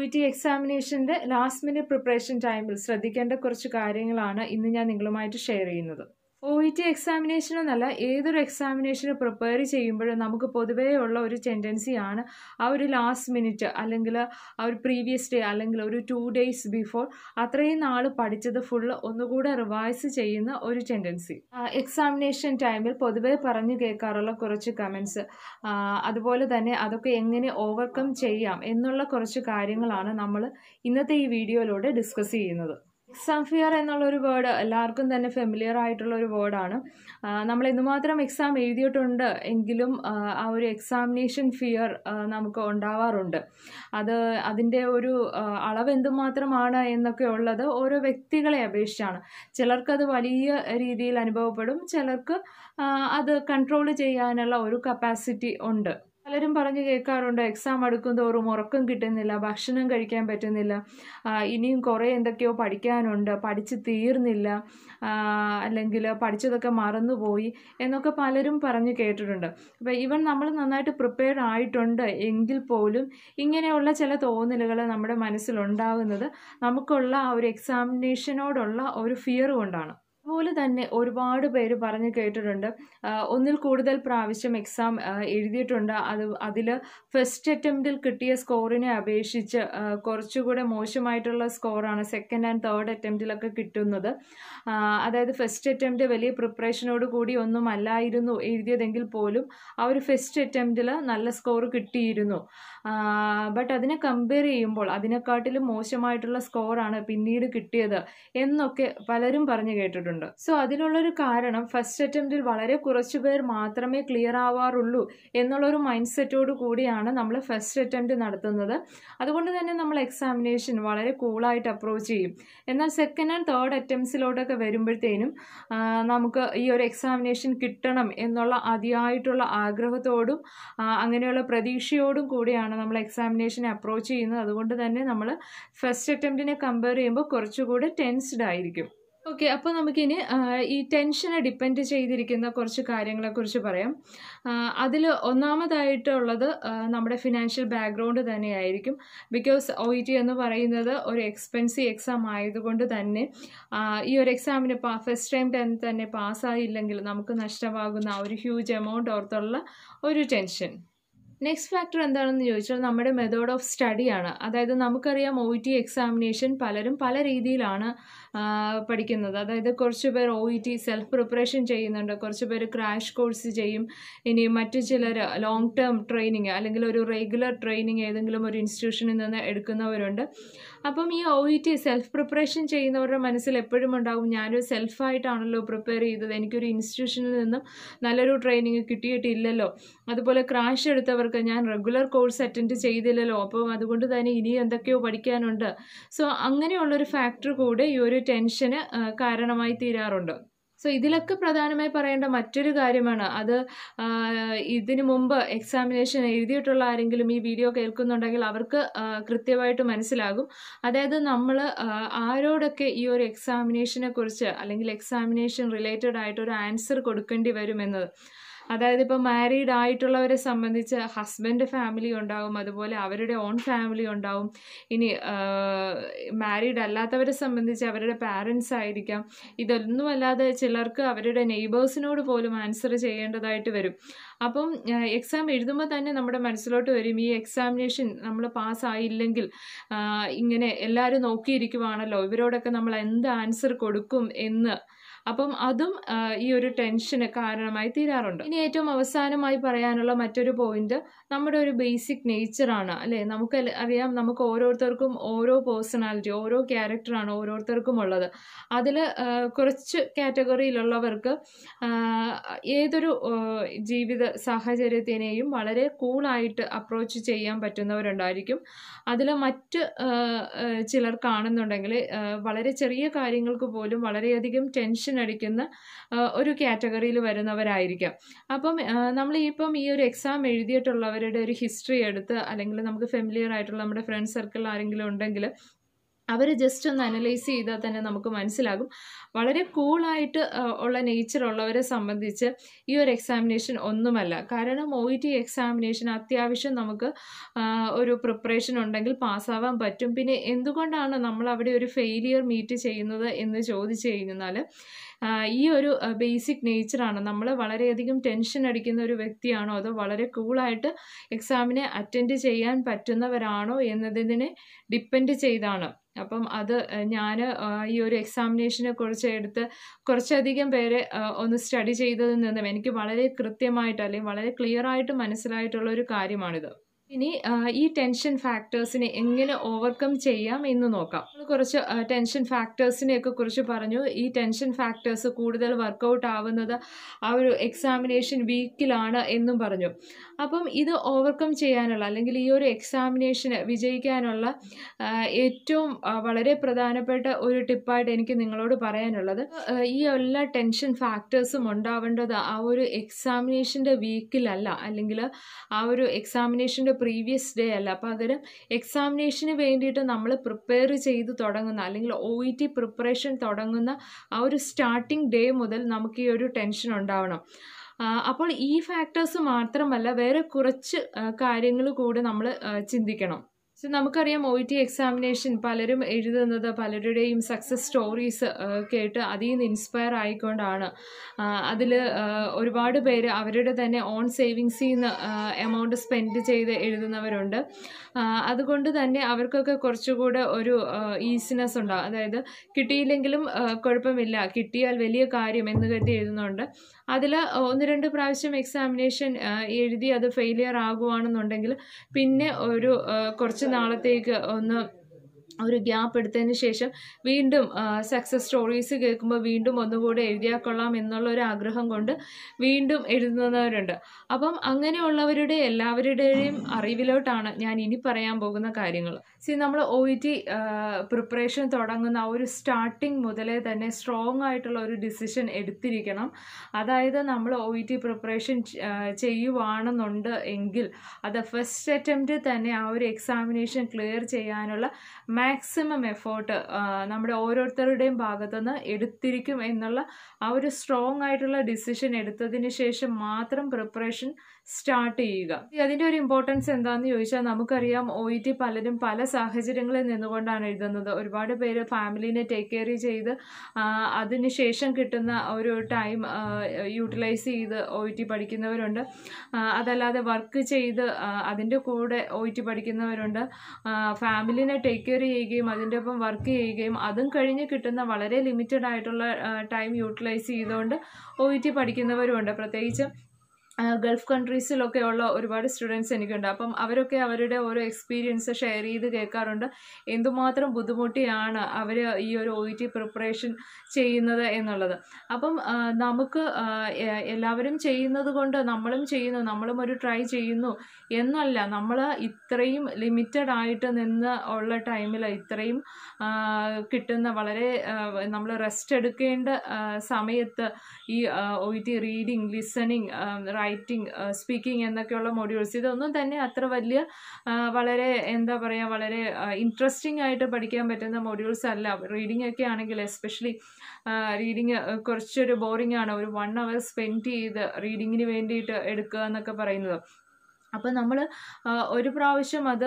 O T എക്സാമിനേഷൻ്റെ last minute preparation ടൈമിൽ ശ്രദ്ധിക്കേണ്ട കുറച്ച് കാര്യങ്ങളാണ് ഇന്ന് ഞാൻ നിങ്ങളുമായിട്ട് ഷെയർ ചെയ്യുന്നത് ഒ ഇ ടി എക്സാമിനേഷൻ എന്നല്ല ഏതൊരു എക്സാമിനേഷന് പ്രിപ്പയർ ചെയ്യുമ്പോഴും നമുക്ക് പൊതുവേ ഉള്ള ഒരു ടെൻഡൻസിയാണ് ആ ഒരു ലാസ്റ്റ് മിനിറ്റ് അല്ലെങ്കിൽ ആ ഒരു പ്രീവിയസ് ഡേ അല്ലെങ്കിൽ ഒരു ടു ഡേയ്സ് ബിഫോർ അത്രയും നാൾ പഠിച്ചത് ഫുള്ള് ഒന്നുകൂടെ റിവൈസ് ചെയ്യുന്ന ഒരു ടെൻഡൻസി എക്സാമിനേഷൻ ടൈമിൽ പൊതുവേ പറഞ്ഞു കേൾക്കാറുള്ള കുറച്ച് കമൻസ് അതുപോലെ തന്നെ അതൊക്കെ എങ്ങനെ ഓവർകം ചെയ്യാം എന്നുള്ള കുറച്ച് കാര്യങ്ങളാണ് നമ്മൾ ഇന്നത്തെ ഈ വീഡിയോയിലൂടെ ഡിസ്കസ് ചെയ്യുന്നത് എക്സാം ഫിയർ എന്നുള്ളൊരു വേർഡ് എല്ലാവർക്കും തന്നെ ഫെമിലിയർ ആയിട്ടുള്ള ഒരു വേർഡാണ് നമ്മൾ എന്തുമാത്രം എക്സാം എഴുതിയിട്ടുണ്ട് എങ്കിലും ആ ഒരു എക്സാമിനേഷൻ ഫിയർ നമുക്ക് ഉണ്ടാവാറുണ്ട് അത് അതിൻ്റെ ഒരു അളവ് എന്തുമാത്രമാണ് എന്നൊക്കെ ഉള്ളത് ഓരോ വ്യക്തികളെ അപേക്ഷിച്ചാണ് ചിലർക്കത് വലിയ രീതിയിൽ അനുഭവപ്പെടും ചിലർക്ക് അത് കൺട്രോൾ ചെയ്യാനുള്ള ഒരു കപ്പാസിറ്റി ഉണ്ട് പലരും പറഞ്ഞു കേൾക്കാറുണ്ട് എക്സാം അടുക്കും തോറും ഉറക്കം കിട്ടുന്നില്ല ഭക്ഷണം കഴിക്കാൻ പറ്റുന്നില്ല ഇനിയും കുറേ എന്തൊക്കെയോ പഠിക്കാനുണ്ട് പഠിച്ച് തീർന്നില്ല അല്ലെങ്കിൽ പഠിച്ചതൊക്കെ മറന്നുപോയി എന്നൊക്കെ പലരും പറഞ്ഞു കേട്ടിട്ടുണ്ട് അപ്പോൾ ഇവൻ നമ്മൾ നന്നായിട്ട് പ്രിപ്പയർഡ് ആയിട്ടുണ്ട് എങ്കിൽ പോലും ഇങ്ങനെയുള്ള ചില തോന്നലുകൾ നമ്മുടെ മനസ്സിലുണ്ടാകുന്നത് നമുക്കുള്ള ആ ഒരു എക്സാമിനേഷനോടുള്ള ഒരു ഫിയർ കൊണ്ടാണ് അതുപോലെ തന്നെ ഒരുപാട് പേര് പറഞ്ഞു കേട്ടിട്ടുണ്ട് ഒന്നിൽ കൂടുതൽ പ്രാവശ്യം എക്സാം എഴുതിയിട്ടുണ്ട് അത് അതിൽ ഫസ്റ്റ് അറ്റംപ്റ്റിൽ കിട്ടിയ സ്കോറിനെ അപേക്ഷിച്ച് കുറച്ചുകൂടെ മോശമായിട്ടുള്ള സ്കോറാണ് സെക്കൻഡ് ആൻഡ് തേർഡ് അറ്റംപ്റ്റിലൊക്കെ കിട്ടുന്നത് അതായത് ഫസ്റ്റ് അറ്റംപ്റ്റ് വലിയ പ്രിപ്പറേഷനോട് കൂടി ഒന്നും അല്ലായിരുന്നു എഴുതിയതെങ്കിൽ പോലും ആ ഒരു ഫസ്റ്റ് അറ്റംപ്റ്റിൽ നല്ല സ്കോർ കിട്ടിയിരുന്നു ബട്ട് അതിനെ കമ്പയർ ചെയ്യുമ്പോൾ അതിനെക്കാട്ടിലും മോശമായിട്ടുള്ള സ്കോറാണ് പിന്നീട് കിട്ടിയത് എന്നൊക്കെ പലരും പറഞ്ഞു കേട്ടിട്ടുണ്ട് സോ അതിനുള്ളൊരു കാരണം ഫസ്റ്റ് അറ്റംപ്റ്റിൽ വളരെ കുറച്ച് പേർ മാത്രമേ ക്ലിയർ ആവാറുള്ളൂ എന്നുള്ളൊരു മൈൻഡ് സെറ്റോട് കൂടിയാണ് നമ്മൾ ഫസ്റ്റ് അറ്റംപ്റ്റ് നടത്തുന്നത് അതുകൊണ്ട് തന്നെ നമ്മൾ എക്സാമിനേഷൻ വളരെ കൂളായിട്ട് അപ്രോച്ച് ചെയ്യും എന്നാൽ സെക്കൻഡ് ആൻഡ് തേർഡ് അറ്റംപ്റ്റ്സിലോട്ടൊക്കെ വരുമ്പോഴത്തേനും നമുക്ക് ഈ ഒരു എക്സാമിനേഷൻ കിട്ടണം എന്നുള്ള അതിയായിട്ടുള്ള ആഗ്രഹത്തോടും അങ്ങനെയുള്ള പ്രതീക്ഷയോടും കൂടിയാണ് രീതിയിലാണ് നമ്മൾ എക്സാമിനേഷനെ അപ്രോച്ച് ചെയ്യുന്നത് അതുകൊണ്ട് തന്നെ നമ്മൾ ഫസ്റ്റ് അറ്റംപ്റ്റിനെ കമ്പയർ ചെയ്യുമ്പോൾ കുറച്ചുകൂടി ടെൻസ്ഡ് ആയിരിക്കും ഓക്കെ അപ്പോൾ നമുക്കിനി ഈ ടെൻഷനെ ഡിപ്പെൻഡ് ചെയ്തിരിക്കുന്ന കുറച്ച് കാര്യങ്ങളെക്കുറിച്ച് പറയാം അതിൽ ഒന്നാമതായിട്ടുള്ളത് നമ്മുടെ ഫിനാൻഷ്യൽ ബാക്ക്ഗ്രൗണ്ട് തന്നെയായിരിക്കും ബിക്കോസ് ഒ ഇ ടി എന്ന് പറയുന്നത് ഒരു എക്സ്പെൻസീവ് എക്സാം ആയതുകൊണ്ട് തന്നെ ഈ ഒരു എക്സാമിന് പാ ഫസ്റ്റ് ടൈം തന്നെ പാസ്സായില്ലെങ്കിൽ നമുക്ക് നഷ്ടമാകുന്ന ഒരു ഹ്യൂജ് എമൗണ്ട് ഓർത്തുള്ള ഒരു ടെൻഷൻ നെക്സ്റ്റ് ഫാക്ടർ എന്താണെന്ന് ചോദിച്ചാൽ നമ്മുടെ മെത്തേഡ് ഓഫ് സ്റ്റഡിയാണ് അതായത് നമുക്കറിയാം ഒ ഇ ടി എക്സാമിനേഷൻ പലരും പല രീതിയിലാണ് പഠിക്കുന്നത് അതായത് കുറച്ച് പേർ O E T self preparation ചെയ്യുന്നുണ്ട് കുറച്ച് പേർ ക്രാഷ് കോഴ്സ് ചെയ്യും ഇനി മറ്റു ചിലർ ലോങ് ടേം ട്രെയിനിങ് അല്ലെങ്കിൽ ഒരു റെഗുലർ ട്രെയിനിങ് ഏതെങ്കിലും ഒരു ഇൻസ്റ്റിറ്റ്യൂഷനിൽ നിന്ന് എടുക്കുന്നവരുണ്ട് അപ്പം ഈ O E T self preparation ചെയ്യുന്നവരുടെ മനസ്സിൽ എപ്പോഴും ഉണ്ടാകും ഞാനൊരു സെൽഫായിട്ടാണല്ലോ പ്രിപ്പയർ ചെയ്തത് എനിക്കൊരു ഇൻസ്റ്റിറ്റ്യൂഷനിൽ നിന്നും നല്ലൊരു ട്രെയിനിങ് കിട്ടിയിട്ടില്ലല്ലോ അതുപോലെ ക്രാഷ് എടുത്തവർക്ക് ഞാൻ റെഗുലർ കോഴ്സ് അറ്റൻഡ് ചെയ്തില്ലല്ലോ അപ്പം അതുകൊണ്ട് തന്നെ ഇനി എന്തൊക്കെയോ പഠിക്കാനുണ്ട് സോ അങ്ങനെയുള്ളൊരു ഫാക്ടർ കൂടെ ഈ ഒരു ടെൻഷന് കാരണമായി തീരാറുണ്ട് സോ ഇതിലൊക്കെ പ്രധാനമായി പറയേണ്ട മറ്റൊരു കാര്യമാണ് അത് ഇതിനു മുമ്പ് എക്സാമിനേഷൻ എഴുതിയിട്ടുള്ള ആരെങ്കിലും ഈ വീഡിയോ കേൾക്കുന്നുണ്ടെങ്കിൽ അവർക്ക് കൃത്യമായിട്ട് മനസ്സിലാകും അതായത് നമ്മൾ ആരോടൊക്കെ ഈ ഒരു എക്സാമിനേഷനെ കുറിച്ച് അല്ലെങ്കിൽ എക്സാമിനേഷൻ റിലേറ്റഡ് ആയിട്ട് ഒരു ആൻസർ കൊടുക്കേണ്ടി വരുമെന്നത് അതായത് ഇപ്പോൾ മാരീഡ് ആയിട്ടുള്ളവരെ സംബന്ധിച്ച് ഹസ്ബൻഡ് ഫാമിലി ഉണ്ടാവും അതുപോലെ അവരുടെ ഓൺ ഫാമിലി ഉണ്ടാവും ഇനി മാരീഡ് അല്ലാത്തവരെ സംബന്ധിച്ച് അവരുടെ പാരൻസ് ആയിരിക്കാം ഇതൊന്നുമല്ലാതെ ചിലർക്ക് അവരുടെ നെയ്ബേഴ്സിനോട് പോലും ആൻസർ ചെയ്യേണ്ടതായിട്ട് വരും അപ്പം എക്സാം എഴുതുമ്പോൾ തന്നെ നമ്മുടെ മനസ്സിലോട്ട് വരും ഈ എക്സാമിനേഷൻ നമ്മൾ പാസ്സായില്ലെങ്കിൽ ഇങ്ങനെ എല്ലാവരും നോക്കിയിരിക്കുവാണല്ലോ ഇവരോടൊക്കെ നമ്മൾ എന്ത് ആൻസർ കൊടുക്കും എന്ന് അപ്പം അതും ഈ ഒരു ടെൻഷന് കാരണമായി തീരാറുണ്ട് ഇനി ഏറ്റവും അവസാനമായി പറയാനുള്ള മറ്റൊരു പോയിന്റ് നമ്മുടെ ഒരു ബേസിക് നേച്ചറാണ് അല്ലേ നമുക്ക് അറിയാം നമുക്ക് ഓരോരുത്തർക്കും ഓരോ പേഴ്സണാലിറ്റി ഓരോ ക്യാരക്ടറാണ് ഓരോരുത്തർക്കും ഉള്ളത് അതിൽ കുറച്ച് കാറ്റഗറിയിലുള്ളവർക്ക് ഏതൊരു ജീവിത സാഹചര്യത്തിനെയും വളരെ കൂളായിട്ട് അപ്രോച്ച് ചെയ്യാൻ പറ്റുന്നവരുണ്ടായിരിക്കും അതിൽ മറ്റ് ചിലർ കാണുന്നുണ്ടെങ്കിൽ വളരെ ചെറിയ കാര്യങ്ങൾക്ക് പോലും വളരെയധികം ടെൻഷൻ ടെൻഷൻ അടിക്കുന്ന ഒരു കാറ്റഗറിയിൽ വരുന്നവരായിരിക്കാം അപ്പം നമ്മൾ ഇപ്പം ഈ ഒരു എക്സാം എഴുതിയിട്ടുള്ളവരുടെ ഒരു ഹിസ്റ്ററി എടുത്ത് അല്ലെങ്കിൽ നമുക്ക് ഫെമിലിയർ ആയിട്ടുള്ള നമ്മുടെ ഫ്രണ്ട് സർക്കിളിൽ ആരെങ്കിലും ഉണ്ടെങ്കിൽ അവർ ജസ്റ്റ് ഒന്ന് അനലൈസ് ചെയ്താൽ തന്നെ നമുക്ക് മനസ്സിലാകും വളരെ കൂളായിട്ട് ഉള്ള നേച്ചർ ഉള്ളവരെ സംബന്ധിച്ച് ഈ ഒരു എക്സാമിനേഷൻ ഒന്നുമല്ല കാരണം ഒ ഇ ടി എക്സാമിനേഷൻ അത്യാവശ്യം നമുക്ക് ഒരു പ്രിപ്പറേഷൻ ഉണ്ടെങ്കിൽ പാസ്സാവാൻ പറ്റും പിന്നെ എന്തുകൊണ്ടാണ് നമ്മൾ അവിടെ ഒരു ഫെയിലിയർ മീറ്റ് ചെയ്യുന്നത് എന്ന് ചോദിച്ചു കഴിഞ്ഞാൽ ഈ ഒരു ബേസിക് നേച്ചറാണ് നമ്മൾ വളരെയധികം ടെൻഷൻ അടിക്കുന്ന ഒരു വ്യക്തിയാണോ അതോ വളരെ കൂളായിട്ട് എക്സാമിനെ അറ്റൻഡ് ചെയ്യാൻ പറ്റുന്നവരാണോ എന്നതിനെ ഡിപ്പെൻഡ് ചെയ്താണ് അപ്പം അത് ഞാൻ ഈ ഒരു എക്സാമിനേഷനെ കുറിച്ച് എടുത്ത് കുറച്ചധികം പേരെ ഒന്ന് സ്റ്റഡി ചെയ്തതിൽ നിന്നും എനിക്ക് വളരെ കൃത്യമായിട്ട് അല്ലെങ്കിൽ വളരെ ക്ലിയർ ആയിട്ട് മനസ്സിലായിട്ടുള്ള ഒരു കാര്യമാണിത് ഇനി ഈ ടെൻഷൻ ഫാക്ടേഴ്സിനെ എങ്ങനെ ഓവർകം ചെയ്യാം എന്ന് നോക്കാം കുറച്ച് ടെൻഷൻ ഫാക്ടേഴ്സിനെയൊക്കെ കുറിച്ച് പറഞ്ഞു ഈ ടെൻഷൻ ഫാക്ടേഴ്സ് കൂടുതൽ വർക്കൗട്ട് ആവുന്നത് ആ ഒരു എക്സാമിനേഷൻ വീക്കിലാണ് എന്നും പറഞ്ഞു അപ്പം ഇത് ഓവർകം ചെയ്യാനുള്ള അല്ലെങ്കിൽ ഈ ഒരു എക്സാമിനേഷന് വിജയിക്കാനുള്ള ഏറ്റവും വളരെ പ്രധാനപ്പെട്ട ഒരു ടിപ്പായിട്ട് എനിക്ക് നിങ്ങളോട് പറയാനുള്ളത് ഈ എല്ലാ ടെൻഷൻ ഫാക്ടേഴ്സും ഉണ്ടാവേണ്ടത് ആ ഒരു എക്സാമിനേഷൻ്റെ വീക്കിലല്ല അല്ലെങ്കിൽ ആ ഒരു എക്സാമിനേഷൻ്റെ പ്രീവിയസ് ഡേ അല്ല പകരം എക്സാമിനേഷന് വേണ്ടിയിട്ട് നമ്മൾ പ്രിപ്പയർ ചെയ്ത് തുടങ്ങുന്ന അല്ലെങ്കിൽ ഒ ഇ ടി പ്രിപ്പറേഷൻ തുടങ്ങുന്ന ആ ഒരു സ്റ്റാർട്ടിംഗ് ഡേ മുതൽ നമുക്ക് ഈ ഒരു ടെൻഷൻ ഉണ്ടാവണം അപ്പോൾ ഈ ഫാക്ടേഴ്സ് മാത്രമല്ല വേറെ കുറച്ച് കാര്യങ്ങൾ കൂടെ നമ്മൾ ചിന്തിക്കണം സോ നമുക്കറിയാം ഒ ടി എക്സാമിനേഷൻ പലരും എഴുതുന്നത് പലരുടെയും സക്സസ് സ്റ്റോറീസ് കേട്ട് അതിൽ നിന്ന് ഇൻസ്പയർ ആയിക്കൊണ്ടാണ് അതിൽ ഒരുപാട് പേര് അവരുടെ തന്നെ ഓൺ സേവിങ്സിൽ നിന്ന് എമൗണ്ട് സ്പെൻഡ് ചെയ്ത് എഴുതുന്നവരുണ്ട് അതുകൊണ്ട് തന്നെ അവർക്കൊക്കെ കുറച്ചുകൂടെ ഒരു ഈസിനെസ് ഉണ്ടാകും അതായത് കിട്ടിയില്ലെങ്കിലും കുഴപ്പമില്ല കിട്ടിയാൽ വലിയ കാര്യം എന്ന് കരുതി എഴുതുന്നുണ്ട് അതിൽ ഒന്ന് രണ്ട് പ്രാവശ്യം എക്സാമിനേഷൻ എഴുതി അത് ഫെയിലിയർ ആകുവാണെന്നുണ്ടെങ്കിൽ പിന്നെ ഒരു കുറച്ച് നാളത്തേക്ക് ഒന്ന് ഒരു ഗ്യാപ്പ് എടുത്തതിന് ശേഷം വീണ്ടും സക്സസ് സ്റ്റോറീസ് കേൾക്കുമ്പോൾ വീണ്ടും ഒന്നുകൂടെ എഴുതിയാൽ കൊള്ളാം എന്നുള്ള ഒരു ആഗ്രഹം കൊണ്ട് വീണ്ടും എഴുതുന്നവരുണ്ട് അപ്പം അങ്ങനെയുള്ളവരുടെ എല്ലാവരുടെയും അറിവിലോട്ടാണ് ഞാൻ ഇനി പറയാൻ പോകുന്ന കാര്യങ്ങൾ സി നമ്മൾ ഒ ഇ ടി പ്രിപ്പറേഷൻ തുടങ്ങുന്ന ആ ഒരു സ്റ്റാർട്ടിങ് മുതലേ തന്നെ സ്ട്രോങ് ആയിട്ടുള്ള ഒരു ഡിസിഷൻ എടുത്തിരിക്കണം അതായത് നമ്മൾ ഒ ഇ ടി പ്രിപ്പറേഷൻ ചെയ്യുവാണെന്നുണ്ട് എങ്കിൽ അത് ഫസ്റ്റ് അറ്റംപ്റ്റ് തന്നെ ആ ഒരു എക്സാമിനേഷൻ ക്ലിയർ ചെയ്യാനുള്ള മാ മാക്സിമം എഫേർട്ട് നമ്മുടെ ഓരോരുത്തരുടെയും ഭാഗത്തുനിന്ന് എടുത്തിരിക്കും എന്നുള്ള ആ ഒരു സ്ട്രോങ് ആയിട്ടുള്ള ഡിസിഷൻ എടുത്തതിന് ശേഷം മാത്രം പ്രിപ്പറേഷൻ സ്റ്റാർട്ട് ചെയ്യുക അതിന്റെ ഒരു ഇമ്പോർട്ടൻസ് എന്താണെന്ന് ചോദിച്ചാൽ നമുക്കറിയാം ഒ ഇ ടി പലരും പല സാഹചര്യങ്ങളിൽ നിന്നുകൊണ്ടാണ് എഴുതുന്നത് ഒരുപാട് പേര് ഫാമിലിനെ ടേക്ക് കെയർ ചെയ്ത് അതിനുശേഷം കിട്ടുന്ന ഒരു ടൈം യൂട്ടിലൈസ് ചെയ്ത് ഒ ഇ ടി പഠിക്കുന്നവരുണ്ട് അതല്ലാതെ വർക്ക് ചെയ്ത് അതിൻ്റെ കൂടെ ഒ ഇ ടി പഠിക്കുന്നവരുണ്ട് ഫാമിലിനെ ടേക്ക് കെയർ ചെയ്യുകയും അതിൻ്റെ ഒപ്പം വർക്ക് ചെയ്യുകയും അതും കഴിഞ്ഞ് കിട്ടുന്ന വളരെ ലിമിറ്റഡ് ആയിട്ടുള്ള ടൈം യൂട്ടിലൈസ് ചെയ്തുകൊണ്ട് ഒ ഇ ടി പഠിക്കുന്നവരുമുണ്ട് പ്രത്യേകിച്ച് ഗൾഫ് കൺട്രീസിലൊക്കെ ഉള്ള ഒരുപാട് സ്റ്റുഡൻസ് എനിക്കുണ്ട് അപ്പം അവരൊക്കെ അവരുടെ ഓരോ എക്സ്പീരിയൻസ് ഷെയർ ചെയ്ത് കേൾക്കാറുണ്ട് എന്തുമാത്രം ബുദ്ധിമുട്ടിയാണ് അവർ ഈ ഒരു ഒ ടി പ്രിപ്പറേഷൻ ചെയ്യുന്നത് എന്നുള്ളത് അപ്പം നമുക്ക് എല്ലാവരും ചെയ്യുന്നത് കൊണ്ട് നമ്മളും ചെയ്യുന്നു നമ്മളും ഒരു ട്രൈ ചെയ്യുന്നു എന്നല്ല നമ്മൾ ഇത്രയും ലിമിറ്റഡ് ആയിട്ട് നിന്ന് ഉള്ള ടൈമിൽ ഇത്രയും കിട്ടുന്ന വളരെ നമ്മൾ റെസ്റ്റ് എടുക്കേണ്ട സമയത്ത് ഈ O T reading listening writing speaking എന്നൊക്കെയുള്ള മോഡ്യൂൾസ് ഇതൊന്നും തന്നെ അത്ര വലിയ വളരെ എന്താ പറയുക വളരെ ഇൻട്രസ്റ്റിംഗ് ആയിട്ട് പഠിക്കാൻ പറ്റുന്ന മോഡ്യൂൾസ് അല്ല റീഡിംഗ് ഒക്കെ ആണെങ്കിൽ എസ്പെഷ്യലി റീഡിങ് കുറച്ചൊരു ബോറിംഗ് ആണ് ഒരു വൺ അവർ സ്പെൻഡ് ചെയ്ത് റീഡിങ്ങിന് വേണ്ടിയിട്ട് എടുക്കുക എന്നൊക്കെ പറയുന്നത് അപ്പം നമ്മൾ ഒരു പ്രാവശ്യം അത്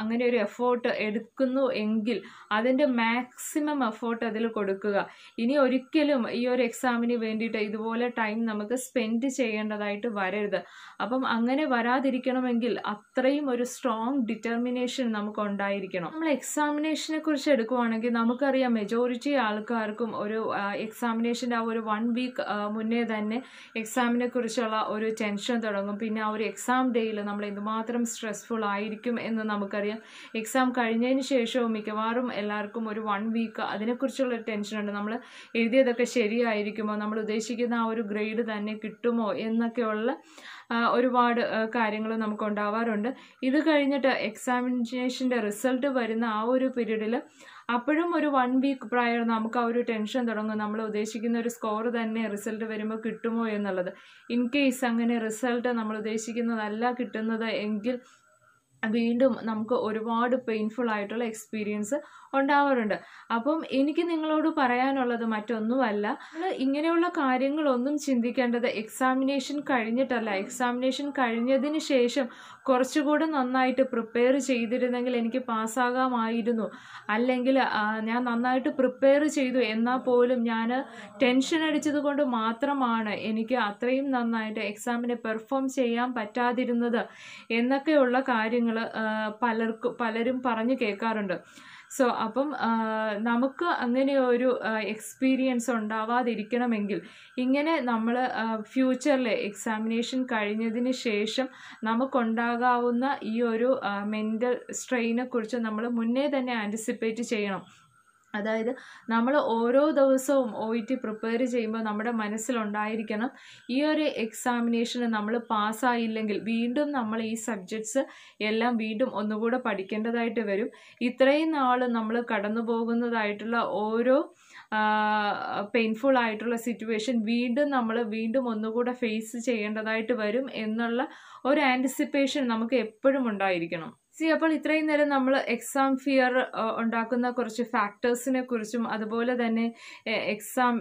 അങ്ങനെ ഒരു എഫേർട്ട് എടുക്കുന്നു എങ്കിൽ അതിൻ്റെ മാക്സിമം എഫേർട്ട് അതിൽ കൊടുക്കുക ഇനി ഒരിക്കലും ഈ ഒരു എക്സാമിന് വേണ്ടിയിട്ട് ഇതുപോലെ ടൈം നമുക്ക് സ്പെൻഡ് ചെയ്യേണ്ടതായിട്ട് വരരുത് അപ്പം അങ്ങനെ വരാതിരിക്കണമെങ്കിൽ അത്രയും ഒരു സ്ട്രോങ് ഡിറ്റർമിനേഷൻ നമുക്ക് ഉണ്ടായിരിക്കണം നമ്മൾ എക്സാമിനേഷനെ കുറിച്ച് എടുക്കുവാണെങ്കിൽ നമുക്കറിയാം മെജോറിറ്റി ആൾക്കാർക്കും ഒരു എക്സാമിനേഷൻ്റെ ആ ഒരു വൺ വീക്ക് മുന്നേ തന്നെ എക്സാമിനെ കുറിച്ചുള്ള ഒരു ടെൻഷൻ തുടങ്ങും പിന്നെ ആ ഒരു എക്സാം ഡേ ജോലിയിൽ നമ്മൾ എന്തുമാത്രം സ്ട്രെസ്ഫുൾ ആയിരിക്കും എന്ന് നമുക്കറിയാം എക്സാം കഴിഞ്ഞതിന് ശേഷവും മിക്കവാറും എല്ലാവർക്കും ഒരു വൺ വീക്ക് അതിനെക്കുറിച്ചുള്ള ടെൻഷൻ ടെൻഷനുണ്ട് നമ്മൾ എഴുതിയതൊക്കെ ശരിയായിരിക്കുമോ നമ്മൾ ഉദ്ദേശിക്കുന്ന ആ ഒരു ഗ്രേഡ് തന്നെ കിട്ടുമോ എന്നൊക്കെയുള്ള ഒരുപാട് കാര്യങ്ങൾ നമുക്ക് ഉണ്ടാവാറുണ്ട് ഇത് കഴിഞ്ഞിട്ട് എക്സാമിനേഷൻ്റെ റിസൾട്ട് വരുന്ന ആ ഒരു പീരീഡിൽ അപ്പോഴും ഒരു വൺ വീക്ക് പ്രായർ നമുക്ക് ആ ഒരു ടെൻഷൻ തുടങ്ങും നമ്മൾ ഉദ്ദേശിക്കുന്ന ഒരു സ്കോർ തന്നെ റിസൾട്ട് വരുമ്പോൾ കിട്ടുമോ എന്നുള്ളത് ഇൻ കേസ് അങ്ങനെ റിസൾട്ട് നമ്മൾ ഉദ്ദേശിക്കുന്നതല്ല കിട്ടുന്നത് എങ്കിൽ വീണ്ടും നമുക്ക് ഒരുപാട് പെയിൻഫുൾ ആയിട്ടുള്ള എക്സ്പീരിയൻസ് ഉണ്ടാവാറുണ്ട് അപ്പം എനിക്ക് നിങ്ങളോട് പറയാനുള്ളത് മറ്റൊന്നുമല്ല ഇങ്ങനെയുള്ള കാര്യങ്ങളൊന്നും ചിന്തിക്കേണ്ടത് എക്സാമിനേഷൻ കഴിഞ്ഞിട്ടല്ല എക്സാമിനേഷൻ കഴിഞ്ഞതിന് ശേഷം കുറച്ചുകൂടെ നന്നായിട്ട് പ്രിപ്പയർ ചെയ്തിരുന്നെങ്കിൽ എനിക്ക് പാസ്സാകാമായിരുന്നു അല്ലെങ്കിൽ ഞാൻ നന്നായിട്ട് പ്രിപ്പയർ ചെയ്തു എന്നാൽ പോലും ഞാൻ ടെൻഷൻ അടിച്ചത് കൊണ്ട് മാത്രമാണ് എനിക്ക് അത്രയും നന്നായിട്ട് എക്സാമിനെ പെർഫോം ചെയ്യാൻ പറ്റാതിരുന്നത് എന്നൊക്കെയുള്ള കാര്യങ്ങൾ പലർക്കും പലരും പറഞ്ഞു കേൾക്കാറുണ്ട് സോ അപ്പം നമുക്ക് അങ്ങനെ ഒരു എക്സ്പീരിയൻസ് ഉണ്ടാവാതിരിക്കണമെങ്കിൽ ഇങ്ങനെ നമ്മൾ ഫ്യൂച്ചറിൽ എക്സാമിനേഷൻ കഴിഞ്ഞതിന് ശേഷം നമുക്കുണ്ടാകാവുന്ന ഈ ഒരു മെൻ്റൽ സ്ട്രെയിനെക്കുറിച്ച് നമ്മൾ മുന്നേ തന്നെ ആൻറ്റിസിപ്പേറ്റ് ചെയ്യണം അതായത് നമ്മൾ ഓരോ ദിവസവും ഒ ഇ ടി പ്രിപ്പയർ ചെയ്യുമ്പോൾ നമ്മുടെ മനസ്സിലുണ്ടായിരിക്കണം ഈ ഒരു എക്സാമിനേഷന് നമ്മൾ പാസ്സായില്ലെങ്കിൽ വീണ്ടും നമ്മൾ ഈ സബ്ജക്ട്സ് എല്ലാം വീണ്ടും ഒന്നുകൂടെ പഠിക്കേണ്ടതായിട്ട് വരും ഇത്രയും നാൾ നമ്മൾ കടന്നു പോകുന്നതായിട്ടുള്ള ഓരോ പെയിൻഫുൾ ആയിട്ടുള്ള സിറ്റുവേഷൻ വീണ്ടും നമ്മൾ വീണ്ടും ഒന്നുകൂടെ ഫേസ് ചെയ്യേണ്ടതായിട്ട് വരും എന്നുള്ള ഒരു ആൻറ്റിസിപ്പേഷൻ നമുക്ക് എപ്പോഴും ഉണ്ടായിരിക്കണം സി അപ്പോൾ ഇത്രയും നേരം നമ്മൾ എക്സാം ഫിയർ ഉണ്ടാക്കുന്ന കുറച്ച് ഫാക്ടേഴ്സിനെ കുറിച്ചും അതുപോലെ തന്നെ എക്സാം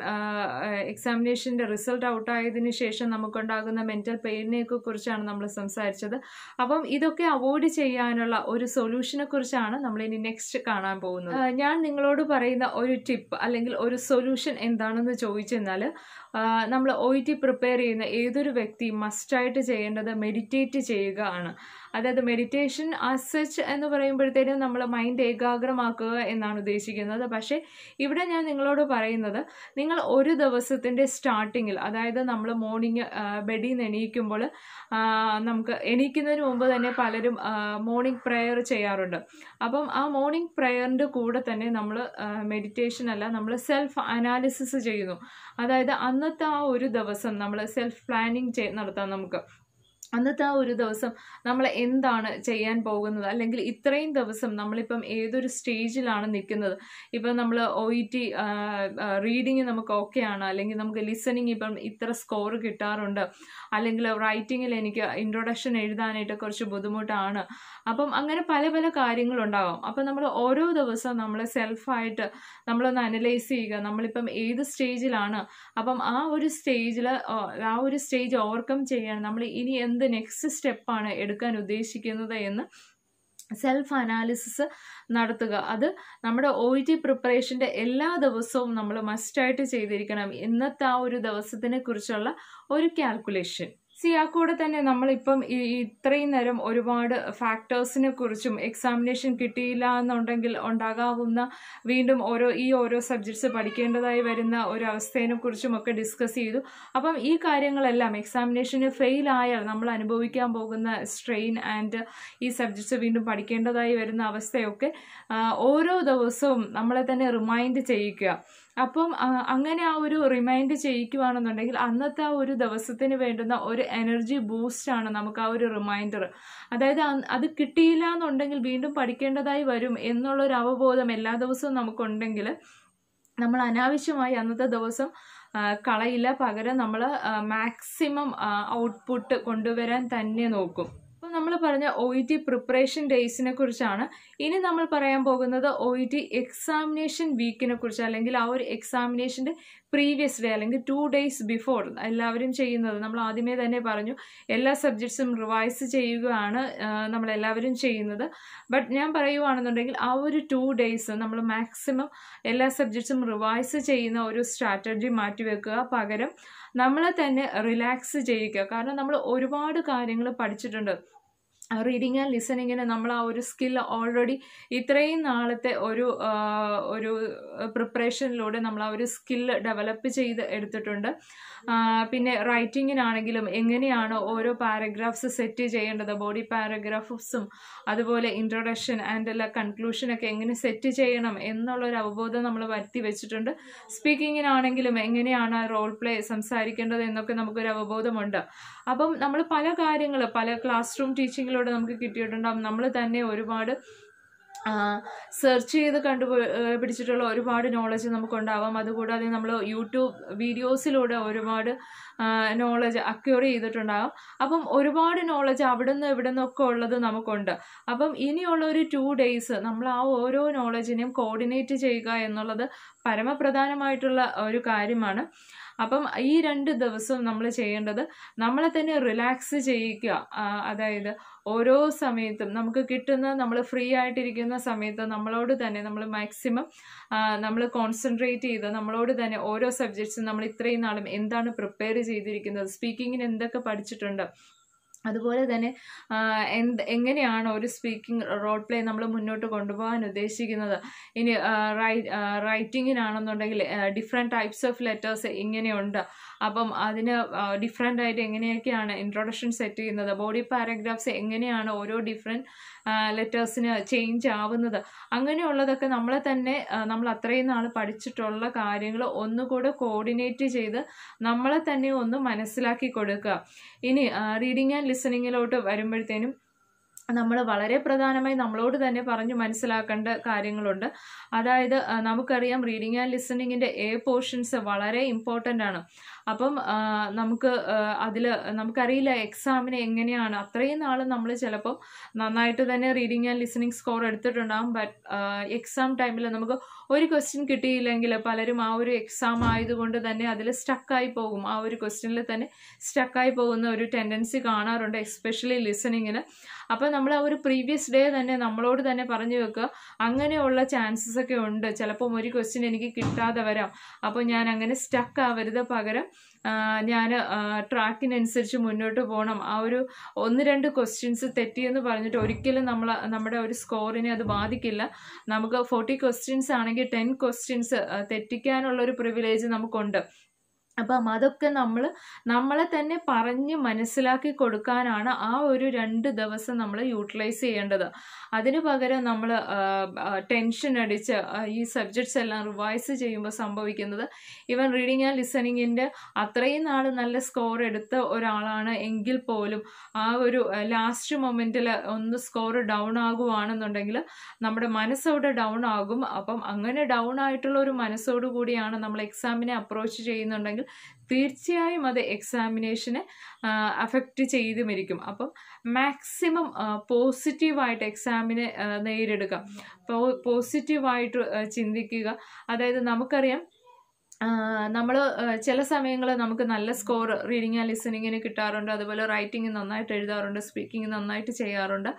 എക്സാമിനേഷൻ്റെ റിസൾട്ട് ഔട്ടായതിനു ശേഷം നമുക്കുണ്ടാകുന്ന മെൻറ്റൽ പെയിനിനെയൊക്കെ കുറിച്ചാണ് നമ്മൾ സംസാരിച്ചത് അപ്പം ഇതൊക്കെ അവോയ്ഡ് ചെയ്യാനുള്ള ഒരു സൊല്യൂഷനെ കുറിച്ചാണ് നമ്മൾ ഇനി നെക്സ്റ്റ് കാണാൻ പോകുന്നത് ഞാൻ നിങ്ങളോട് പറയുന്ന ഒരു ടിപ്പ് അല്ലെങ്കിൽ ഒരു സൊല്യൂഷൻ എന്താണെന്ന് ചോദിച്ചെന്നാൽ നമ്മൾ ഒ ടി പ്രിപ്പയർ ചെയ്യുന്ന ഏതൊരു വ്യക്തിയും മസ്റ്റായിട്ട് ചെയ്യേണ്ടത് മെഡിറ്റേറ്റ് ചെയ്യുക ആണ് അതായത് മെഡിറ്റേഷൻ അസച്ച് എന്ന് പറയുമ്പോഴത്തേനും നമ്മൾ മൈൻഡ് ഏകാഗ്രമാക്കുക എന്നാണ് ഉദ്ദേശിക്കുന്നത് പക്ഷേ ഇവിടെ ഞാൻ നിങ്ങളോട് പറയുന്നത് നിങ്ങൾ ഒരു ദിവസത്തിൻ്റെ സ്റ്റാർട്ടിങ്ങിൽ അതായത് നമ്മൾ മോർണിംഗ് ബെഡിൽ നിന്ന് എണീക്കുമ്പോൾ നമുക്ക് എണീക്കുന്നതിന് മുമ്പ് തന്നെ പലരും മോർണിംഗ് പ്രെയർ ചെയ്യാറുണ്ട് അപ്പം ആ മോർണിംഗ് പ്രെയറിൻ്റെ കൂടെ തന്നെ നമ്മൾ മെഡിറ്റേഷൻ അല്ല നമ്മൾ സെൽഫ് അനാലിസിസ് ചെയ്യുന്നു അതായത് അന്നത്തെ ആ ഒരു ദിവസം നമ്മൾ സെൽഫ് പ്ലാനിങ് നടത്താം നമുക്ക് അന്നത്തെ ആ ഒരു ദിവസം നമ്മൾ എന്താണ് ചെയ്യാൻ പോകുന്നത് അല്ലെങ്കിൽ ഇത്രയും ദിവസം നമ്മളിപ്പം ഏതൊരു സ്റ്റേജിലാണ് നിൽക്കുന്നത് ഇപ്പം നമ്മൾ ഒ ഇ ടി റീഡിങ് നമുക്ക് ആണ് അല്ലെങ്കിൽ നമുക്ക് ലിസണിങ് ഇപ്പം ഇത്ര സ്കോർ കിട്ടാറുണ്ട് അല്ലെങ്കിൽ റൈറ്റിങ്ങിൽ എനിക്ക് ഇൻട്രൊഡക്ഷൻ എഴുതാനായിട്ട് കുറച്ച് ബുദ്ധിമുട്ടാണ് അപ്പം അങ്ങനെ പല പല കാര്യങ്ങളുണ്ടാകും അപ്പം നമ്മൾ ഓരോ ദിവസവും നമ്മൾ സെൽഫായിട്ട് നമ്മളൊന്ന് അനലൈസ് ചെയ്യുക നമ്മളിപ്പം ഏത് സ്റ്റേജിലാണ് അപ്പം ആ ഒരു സ്റ്റേജിൽ ആ ഒരു സ്റ്റേജ് ഓവർകം ചെയ്യാൻ നമ്മൾ ഇനി എന്ത് നെക്സ്റ്റ് സ്റ്റെപ്പാണ് എടുക്കാൻ ഉദ്ദേശിക്കുന്നത് എന്ന് സെൽഫ് അനാലിസിസ് നടത്തുക അത് നമ്മുടെ ഒ ടി പ്രിപ്പറേഷൻ്റെ എല്ലാ ദിവസവും നമ്മൾ മസ്റ്റായിട്ട് ചെയ്തിരിക്കണം ഇന്നത്തെ ആ ഒരു ദിവസത്തിനെ കുറിച്ചുള്ള ഒരു കാൽക്കുലേഷൻ സി ആ കൂടെ തന്നെ നമ്മളിപ്പം ഈ ഇത്രയും നേരം ഒരുപാട് ഫാക്ടേഴ്സിനെ കുറിച്ചും എക്സാമിനേഷൻ കിട്ടിയില്ല എന്നുണ്ടെങ്കിൽ ഉണ്ടാകാവുന്ന വീണ്ടും ഓരോ ഈ ഓരോ സബ്ജക്ട്സ് പഠിക്കേണ്ടതായി വരുന്ന ഒരു അവസ്ഥയെ കുറിച്ചും ഒക്കെ ഡിസ്കസ് ചെയ്തു അപ്പം ഈ കാര്യങ്ങളെല്ലാം എക്സാമിനേഷന് ഫെയിൽ ആയാൽ നമ്മൾ അനുഭവിക്കാൻ പോകുന്ന സ്ട്രെയിൻ ആൻഡ് ഈ സബ്ജക്ട്സ് വീണ്ടും പഠിക്കേണ്ടതായി വരുന്ന അവസ്ഥയൊക്കെ ഓരോ ദിവസവും നമ്മളെ തന്നെ റിമൈൻഡ് ചെയ്യിക്കുക അപ്പം അങ്ങനെ ആ ഒരു റിമൈൻഡ് ചെയ്യിക്കുവാണെന്നുണ്ടെങ്കിൽ അന്നത്തെ ആ ഒരു ദിവസത്തിന് വേണ്ടുന്ന ഒരു എനർജി ബൂസ്റ്റാണ് നമുക്ക് ആ ഒരു റിമൈൻഡർ അതായത് അത് കിട്ടിയില്ല എന്നുണ്ടെങ്കിൽ വീണ്ടും പഠിക്കേണ്ടതായി വരും എന്നുള്ളൊരു അവബോധം എല്ലാ ദിവസവും നമുക്കുണ്ടെങ്കിൽ നമ്മൾ അനാവശ്യമായി അന്നത്തെ ദിവസം കളയില്ല പകരം നമ്മൾ മാക്സിമം ഔട്ട്പുട്ട് കൊണ്ടുവരാൻ തന്നെ നോക്കും നമ്മൾ പറഞ്ഞ ഒ ഇ ടി പ്രിപ്പറേഷൻ ഡേയ്സിനെ കുറിച്ചാണ് ഇനി നമ്മൾ പറയാൻ പോകുന്നത് ഒ ഇ ടി എക്സാമിനേഷൻ വീക്കിനെ കുറിച്ച് അല്ലെങ്കിൽ ആ ഒരു എക്സാമിനേഷൻ്റെ പ്രീവിയസ് ഡേ അല്ലെങ്കിൽ ടു ഡേയ്സ് ബിഫോർ എല്ലാവരും ചെയ്യുന്നത് നമ്മൾ ആദ്യമേ തന്നെ പറഞ്ഞു എല്ലാ സബ്ജക്ട്സും റിവൈസ് ചെയ്യുകയാണ് നമ്മളെല്ലാവരും ചെയ്യുന്നത് ബട്ട് ഞാൻ പറയുവാണെന്നുണ്ടെങ്കിൽ ആ ഒരു ടു ഡേയ്സ് നമ്മൾ മാക്സിമം എല്ലാ സബ്ജക്ട്സും റിവൈസ് ചെയ്യുന്ന ഒരു സ്ട്രാറ്റജി മാറ്റിവെക്കുക പകരം നമ്മളെ തന്നെ റിലാക്സ് ചെയ്യുക കാരണം നമ്മൾ ഒരുപാട് കാര്യങ്ങൾ പഠിച്ചിട്ടുണ്ട് റീഡിങ് ആൻഡ് ലിസണിങ്ങിന് നമ്മൾ ആ ഒരു സ്കിൽ ഓൾറെഡി ഇത്രയും നാളത്തെ ഒരു ഒരു പ്രിപ്പറേഷനിലൂടെ നമ്മൾ ആ ഒരു സ്കിൽ ഡെവലപ്പ് ചെയ്ത് എടുത്തിട്ടുണ്ട് പിന്നെ റൈറ്റിങ്ങിനാണെങ്കിലും എങ്ങനെയാണ് ഓരോ പാരഗ്രാഫ്സ് സെറ്റ് ചെയ്യേണ്ടത് ബോഡി പാരഗ്രാഫ്സും അതുപോലെ ഇൻട്രൊഡക്ഷൻ ആൻഡ് അല്ല കൺക്ലൂഷനൊക്കെ എങ്ങനെ സെറ്റ് ചെയ്യണം എന്നുള്ളൊരു അവബോധം നമ്മൾ വരുത്തി വെച്ചിട്ടുണ്ട് സ്പീക്കിങ്ങിനാണെങ്കിലും എങ്ങനെയാണ് റോൾ പ്ലേ സംസാരിക്കേണ്ടത് എന്നൊക്കെ നമുക്കൊരു അവബോധമുണ്ട് അപ്പം നമ്മൾ പല കാര്യങ്ങൾ പല ക്ലാസ് റൂം ടീച്ചിങ്ങിലൂടെ ഇതിലൂടെ നമുക്ക് കിട്ടിയിട്ടുണ്ടാകും നമ്മൾ തന്നെ ഒരുപാട് സെർച്ച് ചെയ്ത് കണ്ടു പിടിച്ചിട്ടുള്ള ഒരുപാട് നോളജ് നമുക്കുണ്ടാവാം അതുകൂടാതെ നമ്മൾ യൂട്യൂബ് വീഡിയോസിലൂടെ ഒരുപാട് നോളജ് അക്യൂർ ചെയ്തിട്ടുണ്ടാകും അപ്പം ഒരുപാട് നോളജ് അവിടെ നിന്ന് ഇവിടെ നിന്നൊക്കെ ഉള്ളത് നമുക്കുണ്ട് അപ്പം ഇനിയുള്ള ഒരു ടു ഡേയ്സ് നമ്മൾ ആ ഓരോ നോളജിനെയും കോർഡിനേറ്റ് ചെയ്യുക എന്നുള്ളത് പരമപ്രധാനമായിട്ടുള്ള ഒരു കാര്യമാണ് അപ്പം ഈ രണ്ട് ദിവസവും നമ്മൾ ചെയ്യേണ്ടത് നമ്മളെ തന്നെ റിലാക്സ് ചെയ്യിക്കുക അതായത് ഓരോ സമയത്തും നമുക്ക് കിട്ടുന്ന നമ്മൾ ഫ്രീ ആയിട്ടിരിക്കുന്ന സമയത്ത് നമ്മളോട് തന്നെ നമ്മൾ മാക്സിമം നമ്മൾ കോൺസെൻട്രേറ്റ് ചെയ്ത് നമ്മളോട് തന്നെ ഓരോ സബ്ജക്ട്സും നമ്മൾ ഇത്രയും നാളും എന്താണ് പ്രിപ്പയർ ചെയ്തിരിക്കുന്നത് സ്പീക്കിങ്ങിന് എന്തൊക്കെ പഠിച്ചിട്ടുണ്ട് അതുപോലെ തന്നെ എന്ത് എങ്ങനെയാണ് ഒരു സ്പീക്കിംഗ് റോൾ പ്ലേ നമ്മൾ മുന്നോട്ട് കൊണ്ടുപോകാൻ ഉദ്ദേശിക്കുന്നത് ഇനി റൈ റൈറ്റിങ്ങിനാണെന്നുണ്ടെങ്കിൽ ഡിഫറെൻറ്റ് ടൈപ്സ് ഓഫ് ലെറ്റേഴ്സ് ഇങ്ങനെയുണ്ട് അപ്പം അതിന് ഡിഫറെൻ്റ് ആയിട്ട് എങ്ങനെയൊക്കെയാണ് ഇൻട്രൊഡക്ഷൻ സെറ്റ് ചെയ്യുന്നത് ബോഡി പാരഗ്രാഫ്സ് എങ്ങനെയാണ് ഓരോ ഡിഫറെൻറ്റ് ലെറ്റേഴ്സിന് ചേഞ്ച് ആവുന്നത് അങ്ങനെയുള്ളതൊക്കെ നമ്മളെ തന്നെ നമ്മൾ അത്രയും നാൾ പഠിച്ചിട്ടുള്ള കാര്യങ്ങൾ ഒന്നുകൂടെ കോർഡിനേറ്റ് ചെയ്ത് നമ്മളെ തന്നെ ഒന്ന് മനസ്സിലാക്കി കൊടുക്കുക ഇനി റീഡിങ് ആൻഡ് ലിസണിങ്ങിലോട്ട് വരുമ്പോഴത്തേനും നമ്മൾ വളരെ പ്രധാനമായി നമ്മളോട് തന്നെ പറഞ്ഞു മനസ്സിലാക്കേണ്ട കാര്യങ്ങളുണ്ട് അതായത് നമുക്കറിയാം റീഡിങ് ആൻഡ് ലിസണിങ്ങിൻ്റെ എ പോർഷൻസ് വളരെ ഇമ്പോർട്ടൻ്റ് ആണ് അപ്പം നമുക്ക് അതിൽ നമുക്കറിയില്ല എക്സാമിന് എങ്ങനെയാണ് അത്രയും നാൾ നമ്മൾ ചിലപ്പോൾ നന്നായിട്ട് തന്നെ റീഡിങ് ആൻഡ് ലിസണിങ് സ്കോർ എടുത്തിട്ടുണ്ടാകും ബട്ട് എക്സാം ടൈമിൽ നമുക്ക് ഒരു ക്വസ്റ്റ്യൻ കിട്ടിയില്ലെങ്കിൽ പലരും ആ ഒരു എക്സാം ആയതുകൊണ്ട് തന്നെ അതിൽ സ്റ്റക്കായി പോകും ആ ഒരു ക്വസ്റ്റ്യനിൽ തന്നെ സ്റ്റക്കായി പോകുന്ന ഒരു ടെൻഡൻസി കാണാറുണ്ട് എസ്പെഷ്യലി ലിസണിങ്ങിന് അപ്പോൾ നമ്മൾ ആ ഒരു പ്രീവിയസ് ഡേ തന്നെ നമ്മളോട് തന്നെ പറഞ്ഞു വെക്കുക അങ്ങനെയുള്ള ചാൻസസ് ഒക്കെ ഉണ്ട് ചിലപ്പം ഒരു ക്വസ്റ്റ്യൻ എനിക്ക് കിട്ടാതെ വരാം അപ്പോൾ ഞാൻ അങ്ങനെ സ്റ്റക്ക് ആവരുത് പകരം ഞാൻ ട്രാക്കിനനുസരിച്ച് മുന്നോട്ട് പോകണം ആ ഒരു ഒന്ന് രണ്ട് ക്വസ്റ്റ്യൻസ് തെറ്റിയെന്ന് പറഞ്ഞിട്ട് ഒരിക്കലും നമ്മൾ നമ്മുടെ ഒരു സ്കോറിനെ അത് ബാധിക്കില്ല നമുക്ക് ഫോർട്ടി ക്വസ്റ്റ്യൻസ് ആണെങ്കിൽ ടെൻ ക്വസ്റ്റ്യൻസ് തെറ്റിക്കാനുള്ള ഒരു പ്രിവിലേജ് നമുക്കുണ്ട് അപ്പം അതൊക്കെ നമ്മൾ നമ്മളെ തന്നെ പറഞ്ഞ് മനസ്സിലാക്കി കൊടുക്കാനാണ് ആ ഒരു രണ്ട് ദിവസം നമ്മൾ യൂട്ടിലൈസ് ചെയ്യേണ്ടത് അതിന് പകരം നമ്മൾ ടെൻഷൻ അടിച്ച് ഈ സബ്ജക്ട്സ് എല്ലാം റിവൈസ് ചെയ്യുമ്പോൾ സംഭവിക്കുന്നത് ഇവൻ റീഡിങ് ആൻഡ് ലിസണിങ്ങിൻ്റെ അത്രയും നാൾ നല്ല സ്കോർ എടുത്ത ഒരാളാണ് എങ്കിൽ പോലും ആ ഒരു ലാസ്റ്റ് മൊമെൻറ്റിൽ ഒന്ന് സ്കോർ ഡൗൺ ആകുവാണെന്നുണ്ടെങ്കിൽ നമ്മുടെ മനസ്സവിടെ ഡൗൺ ആകും അപ്പം അങ്ങനെ ഡൗൺ ആയിട്ടുള്ള ഒരു മനസ്സോടു കൂടിയാണ് നമ്മൾ എക്സാമിനെ അപ്രോച്ച് ചെയ്യുന്നുണ്ടെങ്കിൽ തീർച്ചയായും അത് എക്സാമിനേഷനെ അഫക്റ്റ് ചെയ്തുമിരിക്കും അപ്പം മാക്സിമം പോസിറ്റീവായിട്ട് എക്സാമിനെ നേരിടുക പോസിറ്റീവായിട്ട് ചിന്തിക്കുക അതായത് നമുക്കറിയാം നമ്മൾ ചില സമയങ്ങൾ നമുക്ക് നല്ല സ്കോർ റീഡിങ് ആൻഡ് ലിസണിങ്ങിന് കിട്ടാറുണ്ട് അതുപോലെ റൈറ്റിംഗ് നന്നായിട്ട് എഴുതാറുണ്ട് സ്പീക്കിംഗ് നന്നായിട്ട് ചെയ്യാറുണ്ട്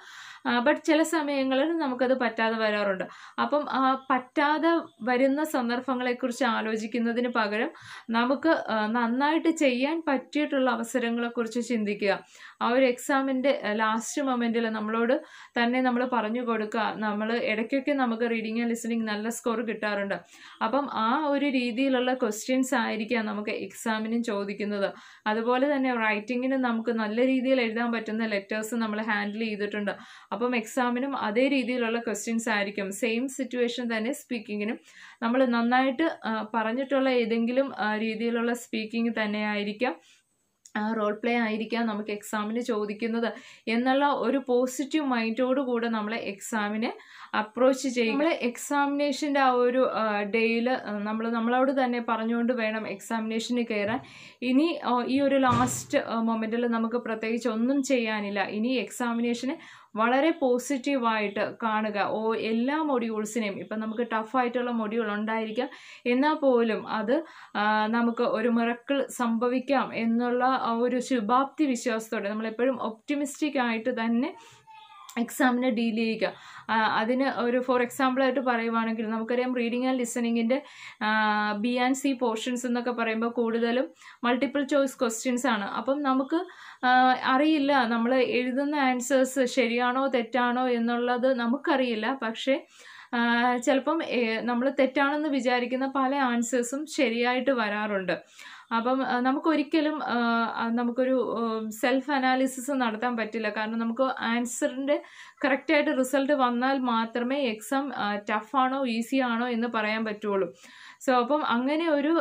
ബട്ട് ചില സമയങ്ങളിൽ നമുക്കത് പറ്റാതെ വരാറുണ്ട് അപ്പം ആ പറ്റാതെ വരുന്ന സന്ദർഭങ്ങളെക്കുറിച്ച് ആലോചിക്കുന്നതിന് പകരം നമുക്ക് നന്നായിട്ട് ചെയ്യാൻ പറ്റിയിട്ടുള്ള അവസരങ്ങളെക്കുറിച്ച് ചിന്തിക്കുക ആ ഒരു എക്സാമിൻ്റെ ലാസ്റ്റ് മൊമെൻറ്റിൽ നമ്മളോട് തന്നെ നമ്മൾ പറഞ്ഞു കൊടുക്കുക നമ്മൾ ഇടയ്ക്കൊക്കെ നമുക്ക് റീഡിങ് ആൻഡ് ലിസണിങ് നല്ല സ്കോർ കിട്ടാറുണ്ട് അപ്പം ആ ഒരു രീതിയിലുള്ള ക്വസ്റ്റ്യൻസ് ആയിരിക്കാം നമുക്ക് എക്സാമിനും ചോദിക്കുന്നത് അതുപോലെ തന്നെ റൈറ്റിങ്ങിനും നമുക്ക് നല്ല രീതിയിൽ എഴുതാൻ പറ്റുന്ന ലെറ്റേഴ്സ് നമ്മൾ ഹാൻഡിൽ ചെയ്തിട്ടുണ്ട് അപ്പം എക്സാമിനും അതേ രീതിയിലുള്ള ക്വസ്റ്റ്യൻസ് ആയിരിക്കും സെയിം സിറ്റുവേഷൻ തന്നെ സ്പീക്കിങ്ങിനും നമ്മൾ നന്നായിട്ട് പറഞ്ഞിട്ടുള്ള ഏതെങ്കിലും രീതിയിലുള്ള സ്പീക്കിംഗ് തന്നെ റോൾ പ്ലേ ആയിരിക്കാം നമുക്ക് എക്സാമിന് ചോദിക്കുന്നത് എന്നുള്ള ഒരു പോസിറ്റീവ് മൈൻഡോട് കൂടെ നമ്മൾ എക്സാമിനെ അപ്രോച്ച് ചെയ്യും നമ്മൾ എക്സാമിനേഷൻ്റെ ആ ഒരു ഡേയിൽ നമ്മൾ നമ്മളോട് തന്നെ പറഞ്ഞുകൊണ്ട് വേണം എക്സാമിനേഷന് കയറാൻ ഇനി ഈ ഒരു ലാസ്റ്റ് മൊമെൻറ്റിൽ നമുക്ക് പ്രത്യേകിച്ച് ഒന്നും ചെയ്യാനില്ല ഇനി എക്സാമിനേഷന് വളരെ പോസിറ്റീവായിട്ട് കാണുക ഓ എല്ലാ മൊഡ്യൂൾസിനെയും ഇപ്പം നമുക്ക് ടഫായിട്ടുള്ള മൊഡ്യൂൾ ഉണ്ടായിരിക്കാം എന്നാൽ പോലും അത് നമുക്ക് ഒരു മിറക്കിൾ സംഭവിക്കാം എന്നുള്ള ഒരു ശുഭാപ്തി വിശ്വാസത്തോടെ നമ്മളെപ്പോഴും ഒപ്റ്റിമിസ്റ്റിക് ആയിട്ട് തന്നെ എക്സാമിനെ ഡീൽ ചെയ്യുക അതിന് ഒരു ഫോർ എക്സാമ്പിളായിട്ട് പറയുവാണെങ്കിൽ നമുക്കറിയാം റീഡിങ് ആൻഡ് ലിസണിങ്ങിൻ്റെ ബി ആൻഡ് സി പോർഷൻസ് എന്നൊക്കെ പറയുമ്പോൾ കൂടുതലും മൾട്ടിപ്പിൾ ചോയ്സ് ക്വസ്റ്റ്യൻസ് ആണ് അപ്പം നമുക്ക് അറിയില്ല നമ്മൾ എഴുതുന്ന ആൻസേഴ്സ് ശരിയാണോ തെറ്റാണോ എന്നുള്ളത് നമുക്കറിയില്ല പക്ഷേ ചിലപ്പം നമ്മൾ തെറ്റാണെന്ന് വിചാരിക്കുന്ന പല ആൻസേഴ്സും ശരിയായിട്ട് വരാറുണ്ട് അപ്പം നമുക്കൊരിക്കലും നമുക്കൊരു സെൽഫ് അനാലിസിസ് നടത്താൻ പറ്റില്ല കാരണം നമുക്ക് ആൻസറിൻ്റെ കറക്റ്റായിട്ട് റിസൾട്ട് വന്നാൽ മാത്രമേ എക്സാം ടഫാണോ ഈസി ആണോ എന്ന് പറയാൻ പറ്റുള്ളൂ സോ അപ്പം അങ്ങനെ ഒരു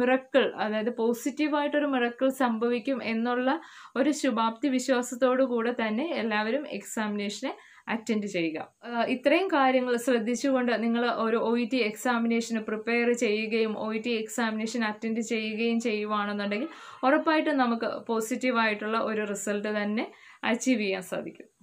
മിറക്കിൾ അതായത് പോസിറ്റീവായിട്ടൊരു മിറക്കിൾ സംഭവിക്കും എന്നുള്ള ഒരു ശുഭാപ്തി വിശ്വാസത്തോടു കൂടെ തന്നെ എല്ലാവരും എക്സാമിനേഷനെ അറ്റൻഡ് ചെയ്യുക ഇത്രയും കാര്യങ്ങൾ ശ്രദ്ധിച്ചുകൊണ്ട് നിങ്ങൾ ഒരു ഒ ഇ ടി എക്സാമിനേഷന് പ്രിപ്പയർ ചെയ്യുകയും O E T examination attend ചെയ്യുകയും ചെയ്യുവാണെന്നുണ്ടെങ്കിൽ ഉറപ്പായിട്ടും നമുക്ക് പോസിറ്റീവായിട്ടുള്ള ഒരു റിസൾട്ട് തന്നെ അച്ചീവ് ചെയ്യാൻ സാധിക്കും